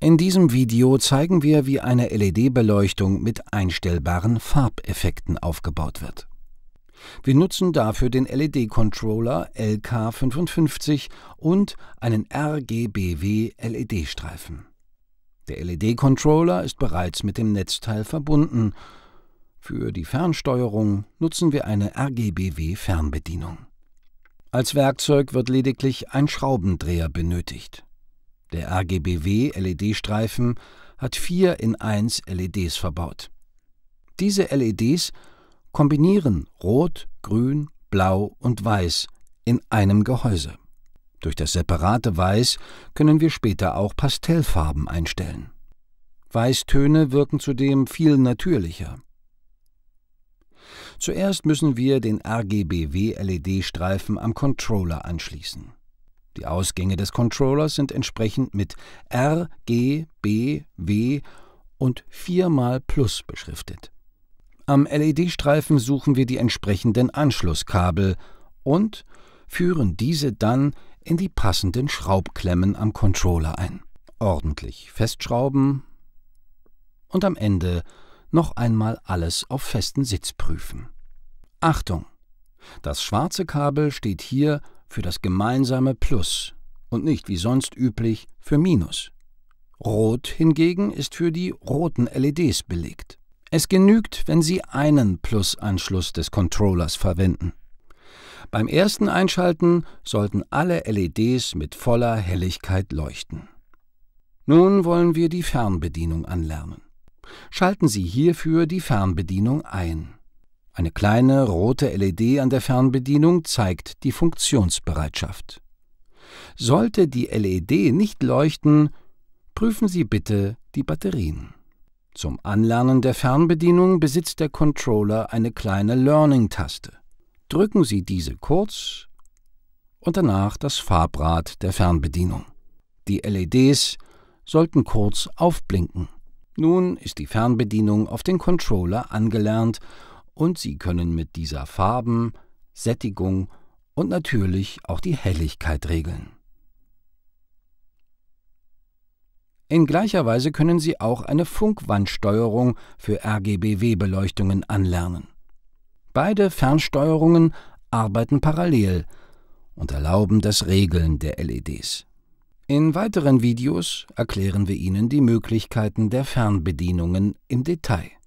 In diesem Video zeigen wir, wie eine LED-Beleuchtung mit einstellbaren Farbeffekten aufgebaut wird. Wir nutzen dafür den LED-Controller LK55 und einen RGBW-LED-Streifen. Der LED-Controller ist bereits mit dem Netzteil verbunden. Für die Fernsteuerung nutzen wir eine RGBW-Fernbedienung. Als Werkzeug wird lediglich ein Schraubendreher benötigt. Der RGBW LED-Streifen hat vier in eins LEDs verbaut. Diese LEDs kombinieren Rot, Grün, Blau und Weiß in einem Gehäuse. Durch das separate Weiß können wir später auch Pastellfarben einstellen. Weißtöne wirken zudem viel natürlicher. Zuerst müssen wir den RGBW-LED-Streifen am Controller anschließen. Die Ausgänge des Controllers sind entsprechend mit R, G, B, W und viermal Plus beschriftet. Am LED-Streifen suchen wir die entsprechenden Anschlusskabel und führen diese dann in die passenden Schraubklemmen am Controller ein. Ordentlich festschrauben und am Ende noch einmal alles auf festen Sitz prüfen. Achtung! Das schwarze Kabel steht hier für das gemeinsame Plus und nicht wie sonst üblich für Minus. Rot hingegen ist für die roten LEDs belegt. Es genügt, wenn Sie einen Plus-Anschluss des Controllers verwenden. Beim ersten Einschalten sollten alle LEDs mit voller Helligkeit leuchten. Nun wollen wir die Fernbedienung anlernen. Schalten Sie hierfür die Fernbedienung ein. Eine kleine rote LED an der Fernbedienung zeigt die Funktionsbereitschaft. Sollte die LED nicht leuchten, prüfen Sie bitte die Batterien. Zum Anlernen der Fernbedienung besitzt der Controller eine kleine Learning-Taste. Drücken Sie diese kurz und danach das Farbrad der Fernbedienung. Die LEDs sollten kurz aufblinken. Nun ist die Fernbedienung auf den Controller angelernt und Sie können mit dieser Farben, Sättigung und natürlich auch die Helligkeit regeln. In gleicher Weise können Sie auch eine Funkwandsteuerung für RGBW-Beleuchtungen anlernen. Beide Fernsteuerungen arbeiten parallel und erlauben das Regeln der LEDs. In weiteren Videos erklären wir Ihnen die Möglichkeiten der Fernbedienungen im Detail.